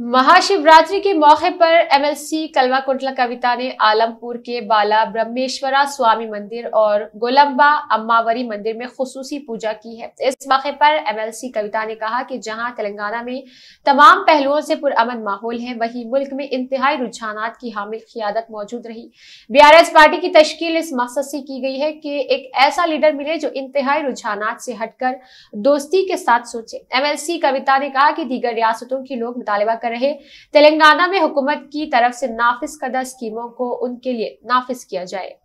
महाशिवरात्रि के मौके पर एमएलसी कलवा कुंटला कविता ने आलमपुर के बाला ब्रह्मेश्वरा स्वामी मंदिर और गोलम्बा अम्मावरी मंदिर में खसूसी पूजा की है इस मौके पर एमएलसी कविता ने कहा कि जहां तेलंगाना में तमाम पहलुओं से पुरअमन माहौल है वहीं मुल्क में इंतहाई रुझाना की हामिल क्यादत मौजूद रही बी पार्टी की तश्कील इस मकसद से की गई है कि एक ऐसा लीडर मिले जो इंतहाई रुझाना से हटकर दोस्ती के साथ सोचे एम कविता ने कहा कि दीगर रियासतों के लोग मुतालबा कर रहे तेलंगाना में हुकूमत की तरफ से नाफिस करदा स्कीमों को उनके लिए नाफिज किया जाए